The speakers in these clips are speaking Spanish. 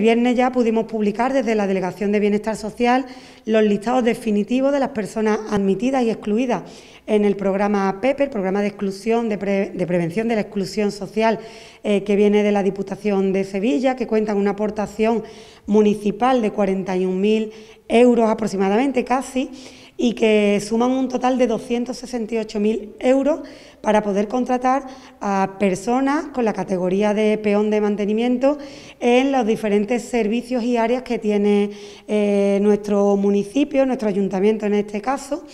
El viernes ya pudimos publicar desde la Delegación de Bienestar Social los listados definitivos de las personas admitidas y excluidas en el programa PEPE, el programa de exclusión de, prevención de la exclusión social eh, que viene de la Diputación de Sevilla, que cuenta con una aportación municipal de 41.000 euros aproximadamente, casi, y que suman un total de 268.000 euros para poder contratar a personas con la categoría de peón de mantenimiento en los diferentes servicios y áreas que tiene eh, nuestro municipio, nuestro ayuntamiento en este caso,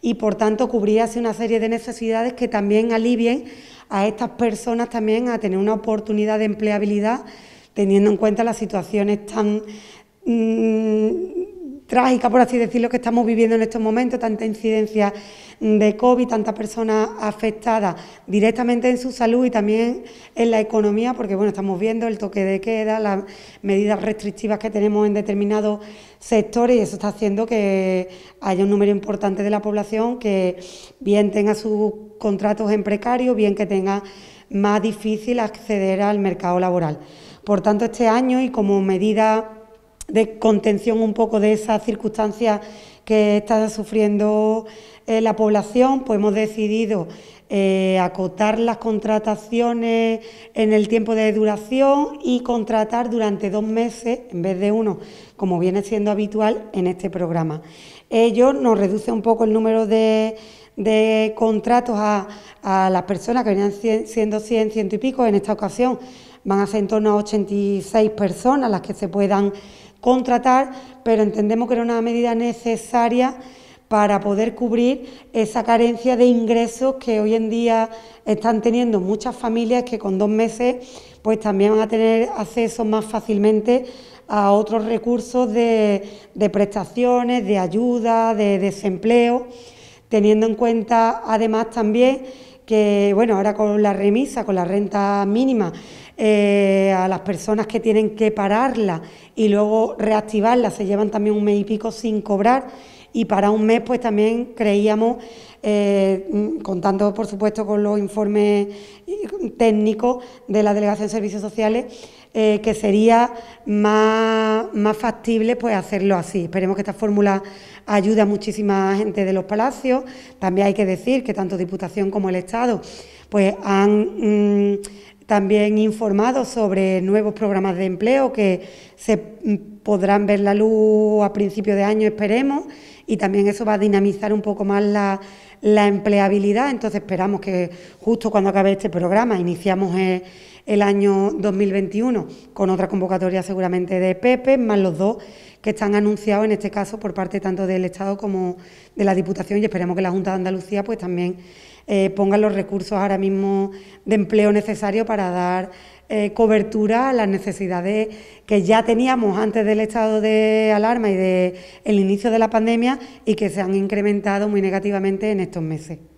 y por tanto cubrir así una serie de necesidades que también alivien a estas personas también a tener una oportunidad de empleabilidad teniendo en cuenta las situaciones tan mm, trágica, por así decirlo, que estamos viviendo en estos momentos, tanta incidencia de COVID, tantas personas afectadas directamente en su salud y también en la economía, porque bueno, estamos viendo el toque de queda, las medidas restrictivas que tenemos en determinados sectores y eso está haciendo que haya un número importante de la población que bien tenga sus contratos en precario, bien que tenga más difícil acceder al mercado laboral. Por tanto, este año y como medida de contención un poco de esas circunstancias que está sufriendo eh, la población, pues hemos decidido eh, acotar las contrataciones en el tiempo de duración y contratar durante dos meses en vez de uno, como viene siendo habitual en este programa. Ello nos reduce un poco el número de, contratos a, a, las personas que venían siendo 100, ciento y pico. En esta ocasión van a ser en torno a 86 personas las que se puedan contratar, pero entendemos que era una medida necesaria para poder cubrir esa carencia de ingresos que hoy en día están teniendo muchas familias que con dos meses pues también van a tener acceso más fácilmente a otros recursos de, prestaciones, de ayuda, de desempleo, teniendo en cuenta además también que bueno, ahora con la remisa, con la renta mínima, eh, a las personas que tienen que pararla y luego reactivarla, se llevan también un mes y pico sin cobrar y para un mes pues también creíamos, eh, contando por supuesto con los informes técnicos de la Delegación de Servicios Sociales, eh, que sería más, factible pues hacerlo así. Esperemos que esta fórmula ayude a muchísima gente de los palacios. También hay que decir que tanto Diputación como el Estado pues han mm, también informado sobre nuevos programas de empleo que se podrán ver la luz a principio de año, esperemos, y también eso va a dinamizar un poco más la, empleabilidad. Entonces esperamos que justo cuando acabe este programa, iniciamos el, año 2021 con otra convocatoria seguramente de Pepe, más los dos que están anunciados en este caso por parte tanto del Estado como de la Diputación y esperemos que la Junta de Andalucía pues también eh, ponga los recursos ahora mismo de empleo necesario para dar eh, cobertura a las necesidades que ya teníamos antes del estado de alarma y del inicio de la pandemia y que se han incrementado muy negativamente en estos meses.